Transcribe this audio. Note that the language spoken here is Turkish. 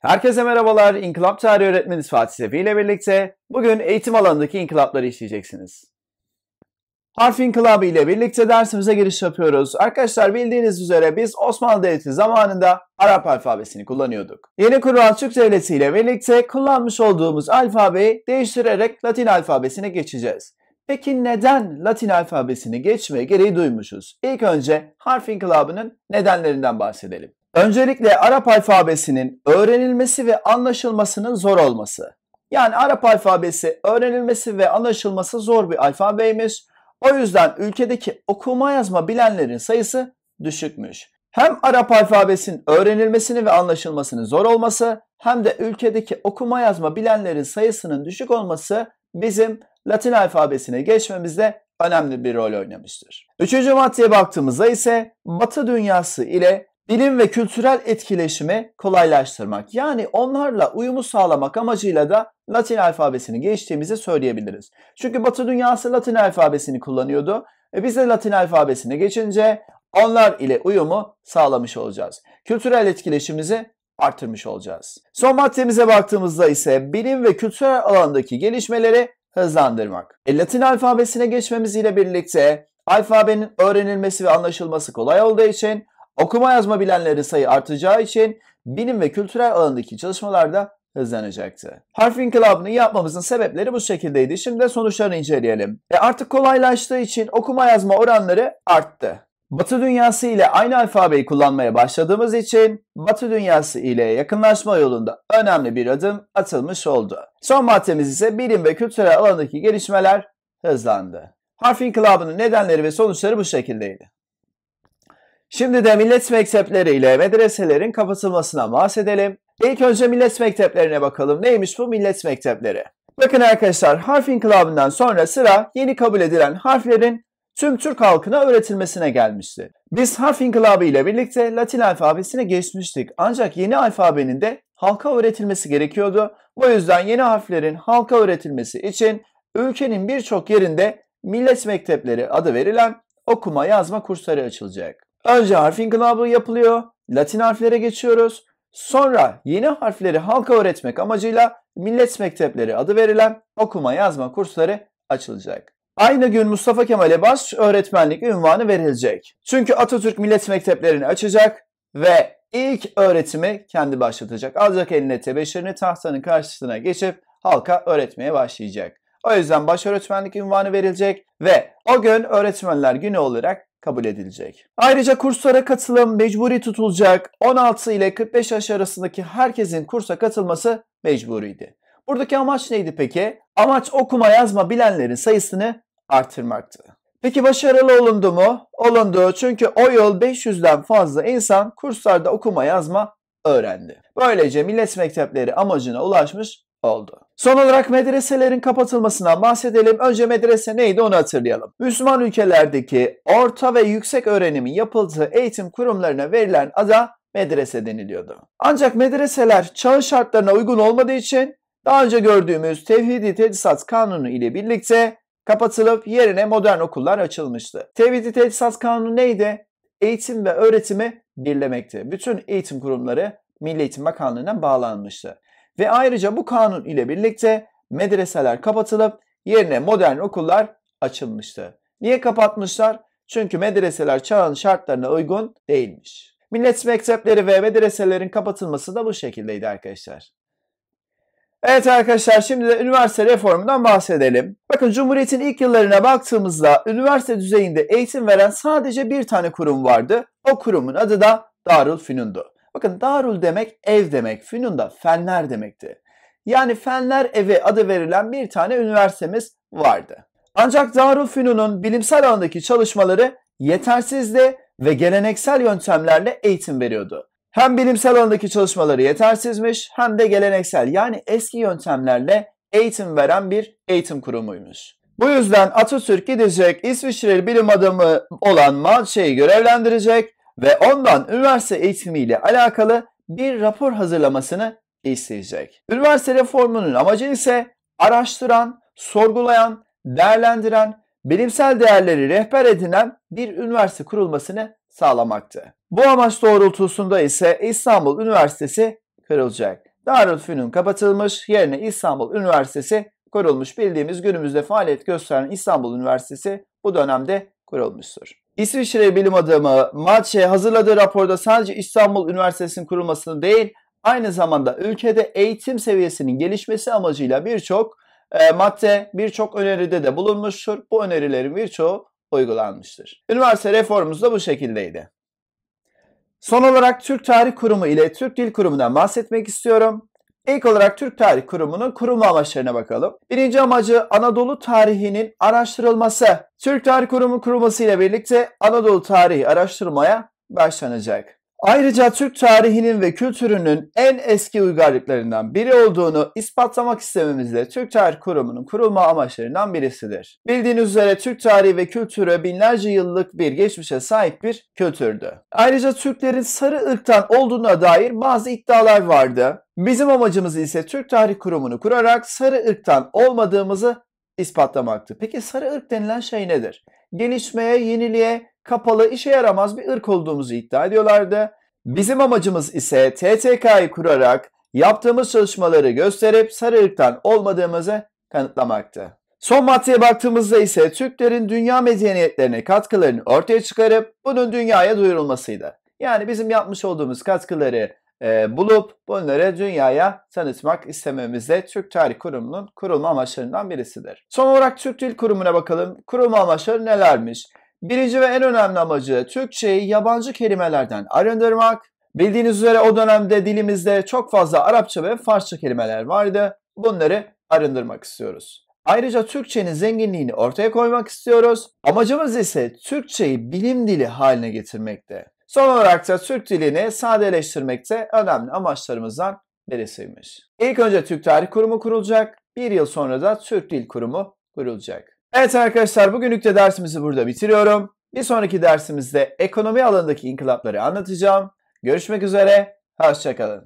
Herkese merhabalar. İnkılap Tarihi Öğretmeniz Fatih Sefi ile birlikte bugün eğitim alanındaki inkılapları işleyeceksiniz. Harf inkılabı ile birlikte dersimize giriş yapıyoruz. Arkadaşlar bildiğiniz üzere biz Osmanlı Devleti zamanında Arap alfabesini kullanıyorduk. Yeni kurulan Türk Devleti ile birlikte kullanmış olduğumuz alfabeyi değiştirerek Latin alfabesine geçeceğiz. Peki neden Latin alfabesini geçmeye gereği duymuşuz? İlk önce harf inkılabının nedenlerinden bahsedelim. Öncelikle Arap alfabesinin öğrenilmesi ve anlaşılmasının zor olması. Yani Arap alfabesi öğrenilmesi ve anlaşılması zor bir alfabeymiş. O yüzden ülkedeki okuma yazma bilenlerin sayısı düşükmüş. Hem Arap alfabesinin öğrenilmesini ve anlaşılmasının zor olması hem de ülkedeki okuma yazma bilenlerin sayısının düşük olması bizim Latin alfabesine geçmemizde önemli bir rol oynamıştır. Üçüncü maddeye baktığımızda ise Batı dünyası ile bilim ve kültürel etkileşimi kolaylaştırmak. Yani onlarla uyumu sağlamak amacıyla da Latin alfabesini geçtiğimizi söyleyebiliriz. Çünkü Batı dünyası Latin alfabesini kullanıyordu. E biz de Latin alfabesine geçince onlar ile uyumu sağlamış olacağız. Kültürel etkileşimimizi artırmış olacağız. Son maddemize baktığımızda ise bilim ve kültürel alandaki gelişmeleri hızlandırmak. E, Latin alfabesine geçmemiz ile birlikte alfabenin öğrenilmesi ve anlaşılması kolay olduğu için Okuma yazma bilenlerin sayı artacağı için bilim ve kültürel alandaki da hızlanacaktı. Harfin Club'ını yapmamızın sebepleri bu şekildeydi. Şimdi de sonuçlarını inceleyelim. E artık kolaylaştığı için okuma yazma oranları arttı. Batı dünyası ile aynı alfabeyi kullanmaya başladığımız için Batı dünyası ile yakınlaşma yolunda önemli bir adım atılmış oldu. Son maddemiz ise bilim ve kültürel alandaki gelişmeler hızlandı. Harfin Club'ının nedenleri ve sonuçları bu şekildeydi. Şimdi de millet mektepleriyle medreselerin kapatılmasına bahsedelim. İlk önce millet mekteplerine bakalım. Neymiş bu millet mektepleri? Bakın arkadaşlar harf inkılabından sonra sıra yeni kabul edilen harflerin tüm Türk halkına öğretilmesine gelmişti. Biz harf inkılabı ile birlikte Latin alfabesine geçmiştik. Ancak yeni alfabenin de halka öğretilmesi gerekiyordu. Bu yüzden yeni harflerin halka öğretilmesi için ülkenin birçok yerinde millet mektepleri adı verilen okuma yazma kursları açılacak. Önce harf inkılabı yapılıyor. Latin harflere geçiyoruz. Sonra yeni harfleri halka öğretmek amacıyla millet mektepleri adı verilen okuma yazma kursları açılacak. Aynı gün Mustafa Kemal'e baş öğretmenlik ünvanı verilecek. Çünkü Atatürk millet mekteplerini açacak ve ilk öğretimi kendi başlatacak. Alacak eline tebeşirini tahtanın karşısına geçip halka öğretmeye başlayacak. O yüzden baş öğretmenlik ünvanı verilecek ve o gün öğretmenler günü olarak kabul edilecek. Ayrıca kurslara katılım mecburi tutulacak. 16 ile 45 yaş arasındaki herkesin kursa katılması mecburiydi. Buradaki amaç neydi peki? Amaç okuma yazma bilenlerin sayısını artırmaktı. Peki başarılı olundu mu? Olundu çünkü o yıl 500'den fazla insan kurslarda okuma yazma öğrendi. Böylece millet mektepleri amacına ulaşmış oldu. Son olarak medreselerin kapatılmasından bahsedelim. Önce medrese neydi onu hatırlayalım. Müslüman ülkelerdeki orta ve yüksek öğrenimin yapıldığı eğitim kurumlarına verilen ada medrese deniliyordu. Ancak medreseler çağın şartlarına uygun olmadığı için daha önce gördüğümüz Tevhidi Tedrisat Kanunu ile birlikte kapatılıp yerine modern okullar açılmıştı. Tevhidi Tedrisat Kanunu neydi? Eğitim ve öğretimi birlemekti. Bütün eğitim kurumları Milli Eğitim Bakanlığı'na bağlanmıştı. Ve ayrıca bu kanun ile birlikte medreseler kapatılıp yerine modern okullar açılmıştı. Niye kapatmışlar? Çünkü medreseler çağın şartlarına uygun değilmiş. Millet mektepleri ve medreselerin kapatılması da bu şekildeydi arkadaşlar. Evet arkadaşlar şimdi de üniversite reformundan bahsedelim. Bakın Cumhuriyet'in ilk yıllarına baktığımızda üniversite düzeyinde eğitim veren sadece bir tane kurum vardı. O kurumun adı da Darülfünun'du. Bakın darul demek ev demek. Fünun da fenler demekti. Yani Fenler Evi adı verilen bir tane üniversitemiz vardı. Ancak Darul Fünun'un bilimsel alandaki çalışmaları yetersizdi ve geleneksel yöntemlerle eğitim veriyordu. Hem bilimsel alandaki çalışmaları yetersizmiş hem de geleneksel yani eski yöntemlerle eğitim veren bir eğitim kurumuymuş. Bu yüzden Atatürk gidecek İsviçreli bilim adamı olan Malçe'yi görevlendirecek ve ondan üniversite eğitimiyle alakalı bir rapor hazırlamasını isteyecek. Üniversite reformunun amacı ise araştıran, sorgulayan, değerlendiren, bilimsel değerleri rehber edinen bir üniversite kurulmasını sağlamaktı. Bu amaç doğrultusunda ise İstanbul Üniversitesi kırılacak. Darülfünun kapatılmış, yerine İstanbul Üniversitesi kurulmuş. Bildiğimiz günümüzde faaliyet gösteren İstanbul Üniversitesi bu dönemde kurulmuştur. İsviçre bilim adamı Matşe hazırladığı raporda sadece İstanbul Üniversitesi'nin kurulmasını değil, aynı zamanda ülkede eğitim seviyesinin gelişmesi amacıyla birçok e, madde, birçok öneride de bulunmuştur. Bu önerilerin birçoğu uygulanmıştır. Üniversite reformumuz da bu şekildeydi. Son olarak Türk Tarih Kurumu ile Türk Dil Kurumu'ndan bahsetmek istiyorum. İlk olarak Türk Tarih Kurumu'nun kurulma amaçlarına bakalım. Birinci amacı Anadolu tarihinin araştırılması. Türk Tarih Kurumu kurulması ile birlikte Anadolu tarihi araştırmaya başlanacak. Ayrıca Türk tarihinin ve kültürünün en eski uygarlıklarından biri olduğunu ispatlamak istememiz de Türk Tarih Kurumu'nun kurulma amaçlarından birisidir. Bildiğiniz üzere Türk tarihi ve kültürü binlerce yıllık bir geçmişe sahip bir kültürdü. Ayrıca Türklerin sarı ırktan olduğuna dair bazı iddialar vardı. Bizim amacımız ise Türk Tarih Kurumu'nu kurarak sarı ırktan olmadığımızı ispatlamaktı. Peki sarı ırk denilen şey nedir? Gelişmeye, yeniliğe, kapalı işe yaramaz bir ırk olduğumuzu iddia ediyorlardı. Bizim amacımız ise TTK'yı kurarak yaptığımız çalışmaları gösterip sarı ırktan olmadığımızı kanıtlamaktı. Son maddeye baktığımızda ise Türklerin dünya medeniyetlerine katkılarını ortaya çıkarıp bunun dünyaya duyurulmasıydı. Yani bizim yapmış olduğumuz katkıları e, bulup bunları dünyaya tanıtmak istememiz de Türk Tarih Kurumu'nun kurulma amaçlarından birisidir. Son olarak Türk Dil Kurumu'na bakalım. Kurulma amaçları nelermiş? Birinci ve en önemli amacı Türkçeyi yabancı kelimelerden arındırmak. Bildiğiniz üzere o dönemde dilimizde çok fazla Arapça ve Farsça kelimeler vardı. Bunları arındırmak istiyoruz. Ayrıca Türkçenin zenginliğini ortaya koymak istiyoruz. Amacımız ise Türkçeyi bilim dili haline getirmekte. Son olarak da Türk dilini sadeleştirmekte önemli amaçlarımızdan birisiymiş. İlk önce Türk Tarih Kurumu kurulacak, bir yıl sonra da Türk Dil Kurumu kurulacak. Evet arkadaşlar bugünlük de dersimizi burada bitiriyorum. Bir sonraki dersimizde ekonomi alanındaki inkılapları anlatacağım. Görüşmek üzere, hoşçakalın.